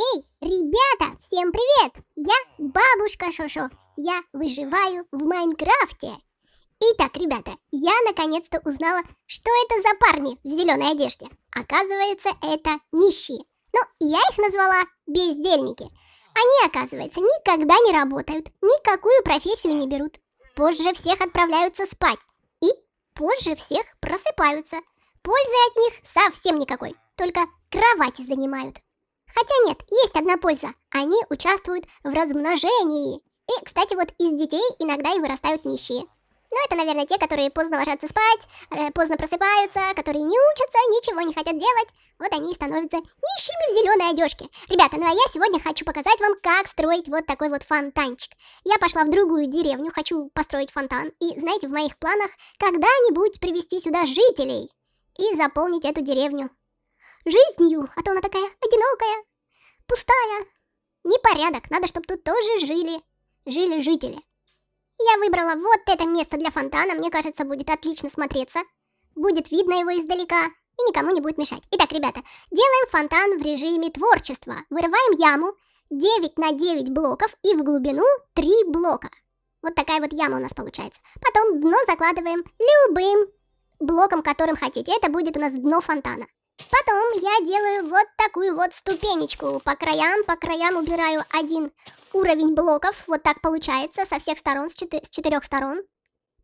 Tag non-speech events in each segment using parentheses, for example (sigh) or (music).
Эй, ребята, всем привет! Я бабушка Шошо. Я выживаю в Майнкрафте. Итак, ребята, я наконец-то узнала, что это за парни в зеленой одежде. Оказывается, это нищие. Но ну, я их назвала бездельники. Они, оказывается, никогда не работают, никакую профессию не берут. Позже всех отправляются спать. И позже всех просыпаются. Пользы от них совсем никакой. Только кровати занимают. Хотя нет, есть одна польза. Они участвуют в размножении. И, кстати, вот из детей иногда и вырастают нищие. Но это, наверное, те, которые поздно ложатся спать, э, поздно просыпаются, которые не учатся, ничего не хотят делать. Вот они и становятся нищими в зеленой одежке. Ребята, ну а я сегодня хочу показать вам, как строить вот такой вот фонтанчик. Я пошла в другую деревню, хочу построить фонтан. И, знаете, в моих планах когда-нибудь привести сюда жителей и заполнить эту деревню жизнью, а то она такая одинокая, пустая. Непорядок, надо, чтобы тут тоже жили, жили жители. Я выбрала вот это место для фонтана, мне кажется, будет отлично смотреться. Будет видно его издалека и никому не будет мешать. Итак, ребята, делаем фонтан в режиме творчества. Вырываем яму 9 на 9 блоков и в глубину 3 блока. Вот такая вот яма у нас получается. Потом дно закладываем любым блоком, которым хотите. Это будет у нас дно фонтана. Потом я делаю вот такую вот ступенечку. По краям, по краям убираю один уровень блоков. Вот так получается со всех сторон, с, четы с четырех сторон.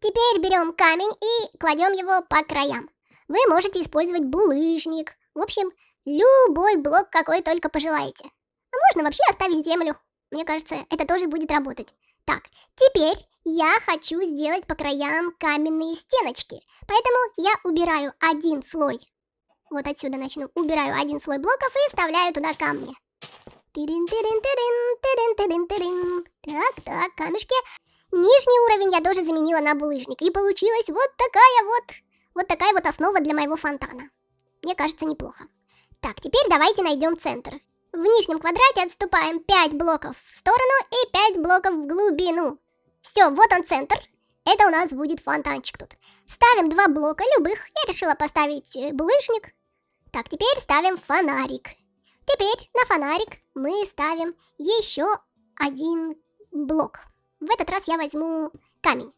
Теперь берем камень и кладем его по краям. Вы можете использовать булыжник. В общем, любой блок, какой только пожелаете. А можно вообще оставить землю. Мне кажется, это тоже будет работать. Так, теперь я хочу сделать по краям каменные стеночки. Поэтому я убираю один слой вот отсюда начну. Убираю один слой блоков и вставляю туда камни. Так, так, камешки. Нижний уровень я тоже заменила на булыжник. И получилась вот такая вот... Вот такая вот основа для моего фонтана. Мне кажется, неплохо. Так, теперь давайте найдем центр. В нижнем квадрате отступаем 5 блоков в сторону и 5 блоков в глубину. Все, вот он центр. Это у нас будет фонтанчик тут. Ставим два блока любых. Я решила поставить э, булыжник. Так, теперь ставим фонарик. Теперь на фонарик мы ставим еще один блок. В этот раз я возьму камень.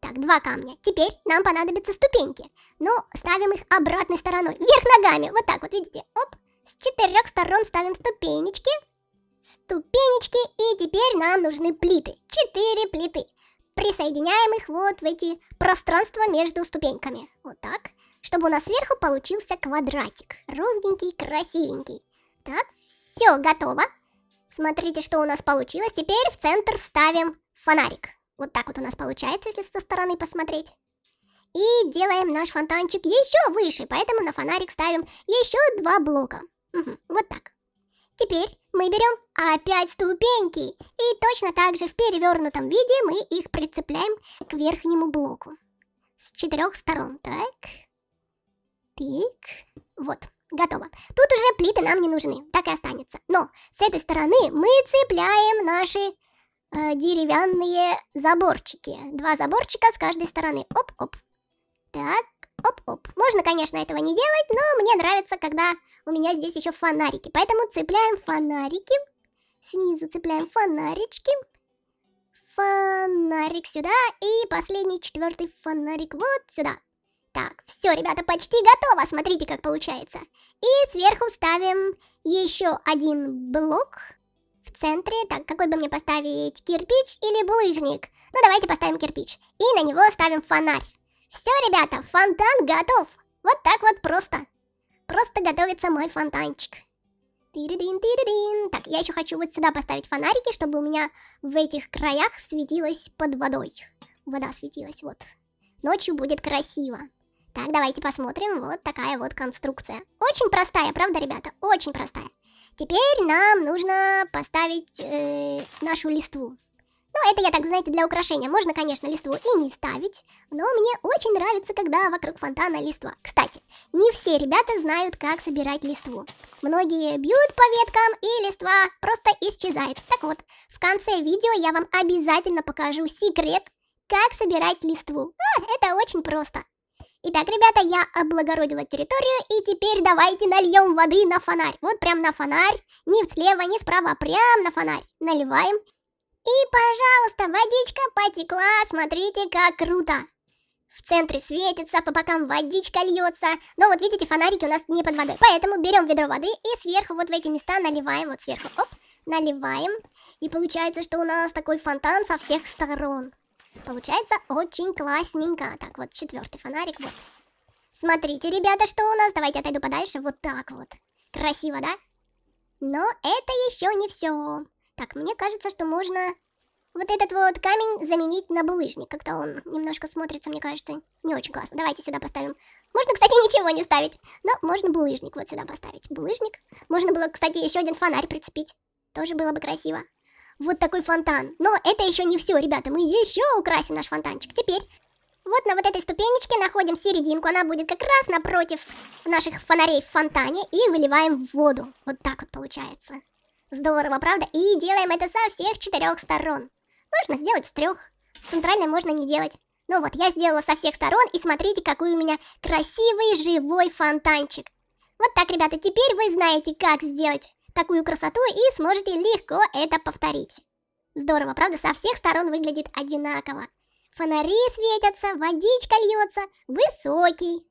Так, два камня. Теперь нам понадобятся ступеньки. Но ставим их обратной стороной. Вверх ногами. Вот так вот, видите? Оп. С четырех сторон ставим ступенечки. Ступенечки. И теперь нам нужны плиты. Четыре плиты присоединяем их вот в эти пространства между ступеньками. Вот так. Чтобы у нас сверху получился квадратик. Ровненький, красивенький. Так, все готово. Смотрите, что у нас получилось. Теперь в центр ставим фонарик. Вот так вот у нас получается, если со стороны посмотреть. И делаем наш фонтанчик еще выше, поэтому на фонарик ставим еще два блока. Угу, вот так. Теперь мы берем опять ступеньки и точно так же в перевернутом виде мы их прицепляем к верхнему блоку. С четырех сторон. Так. Так. Вот. Готово. Тут уже плиты нам не нужны. Так и останется. Но с этой стороны мы цепляем наши э, деревянные заборчики. Два заборчика с каждой стороны. Оп-оп. Так. Можно, конечно, этого не делать, но мне нравится, когда у меня здесь еще фонарики. Поэтому цепляем фонарики. Снизу цепляем фонарички. Фонарик сюда. И последний, четвертый фонарик вот сюда. Так, все, ребята, почти готово. Смотрите, как получается. И сверху ставим еще один блок в центре. Так, какой бы мне поставить, кирпич или булыжник? Ну, давайте поставим кирпич. И на него ставим фонарь. Все, ребята, фонтан готов. Вот так вот просто. Просто готовится мой фонтанчик. Тиридин, тиридин. Так, я еще хочу вот сюда поставить фонарики, чтобы у меня в этих краях светилось под водой. Вода светилась, вот. Ночью будет красиво. Так, давайте посмотрим. Вот такая вот конструкция. Очень простая, правда, ребята? Очень простая. Теперь нам нужно поставить э, нашу листву. Ну, это я так, знаете, для украшения. Можно, конечно, листву и не ставить, но мне очень нравится, когда вокруг фонтана листва. Кстати, не все ребята знают, как собирать листву. Многие бьют по веткам, и листва просто исчезает. Так вот, в конце видео я вам обязательно покажу секрет, как собирать листву. А, это очень просто. Итак, ребята, я облагородила территорию, и теперь давайте нальем воды на фонарь. Вот прям на фонарь, не слева, не справа, а прям на фонарь. Наливаем, и, пожалуйста, водичка потекла, смотрите, как круто! В центре светится, по бокам водичка льется. Но вот видите, фонарики у нас не под водой. Поэтому берем ведро воды и сверху вот в эти места наливаем. Вот сверху, оп, наливаем. И получается, что у нас такой фонтан со всех сторон. Получается очень классненько. Так, вот четвертый фонарик, вот. Смотрите, ребята, что у нас. Давайте отойду подальше. Вот так вот. Красиво, да? Но это еще не все. Так, мне кажется, что можно вот этот вот камень заменить на булыжник. Как-то он немножко смотрится, мне кажется, не очень классно. Давайте сюда поставим. Можно, кстати, (laughs) ничего не ставить. Но можно булыжник вот сюда поставить. Булыжник. Можно было, кстати, еще один фонарь прицепить. Тоже было бы красиво. Вот такой фонтан. Но это еще не все, ребята. Мы еще украсим наш фонтанчик. Теперь вот на вот этой ступенечке находим серединку. Она будет как раз напротив наших фонарей в фонтане. И выливаем в воду. Вот так вот получается. Здорово, правда? И делаем это со всех четырех сторон. Нужно сделать с трех. С центральной можно не делать. Ну вот, я сделала со всех сторон, и смотрите, какой у меня красивый живой фонтанчик. Вот так, ребята, теперь вы знаете, как сделать такую красоту и сможете легко это повторить. Здорово, правда, со всех сторон выглядит одинаково. Фонари светятся, водичка льется, высокий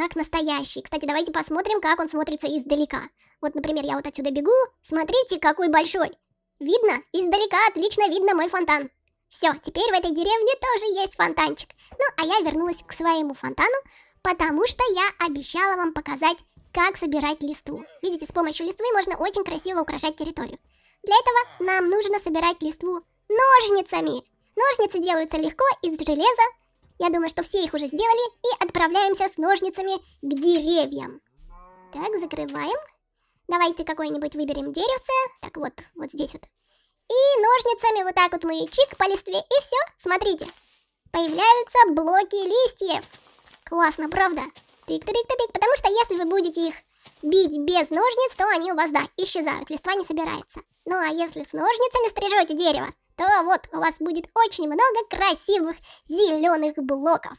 как настоящий. Кстати, давайте посмотрим, как он смотрится издалека. Вот, например, я вот отсюда бегу. Смотрите, какой большой. Видно? Издалека отлично видно мой фонтан. Все, теперь в этой деревне тоже есть фонтанчик. Ну, а я вернулась к своему фонтану, потому что я обещала вам показать, как собирать листву. Видите, с помощью листвы можно очень красиво украшать территорию. Для этого нам нужно собирать листву ножницами. Ножницы делаются легко из железа, я думаю, что все их уже сделали. И отправляемся с ножницами к деревьям. Так, закрываем. Давайте какое-нибудь выберем деревце. Так, вот, вот здесь вот. И ножницами вот так вот мы чик по листве. И все, смотрите. Появляются блоки листьев. Классно, правда? Тык-тык-тык-тык. Потому что если вы будете их бить без ножниц, то они у вас, да, исчезают. Листва не собирается. Ну а если с ножницами стрижете дерево, то вот у вас будет очень много красивых зеленых блоков.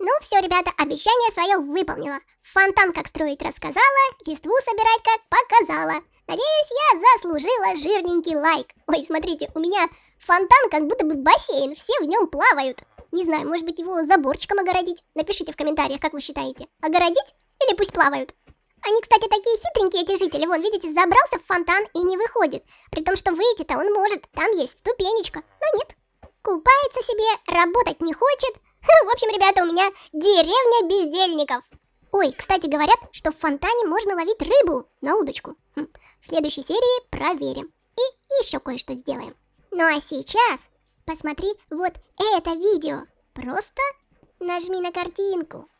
Ну все, ребята, обещание свое выполнила. Фонтан как строить рассказала, листву собирать как показала. Надеюсь, я заслужила жирненький лайк. Ой, смотрите, у меня фонтан как будто бы бассейн, все в нем плавают. Не знаю, может быть его заборчиком огородить? Напишите в комментариях, как вы считаете. Огородить или пусть плавают? Они, кстати, такие хитренькие, эти жители. Вон, видите, забрался в фонтан и не выходит. При том, что выйти-то он может. Там есть ступенечка. Но нет. Купается себе, работать не хочет. (laughs) В общем, ребята, у меня деревня бездельников. Ой, кстати, говорят, что в фонтане можно ловить рыбу на удочку. Хм. В следующей серии проверим. И еще кое-что сделаем. Ну а сейчас посмотри вот это видео. Просто нажми на картинку.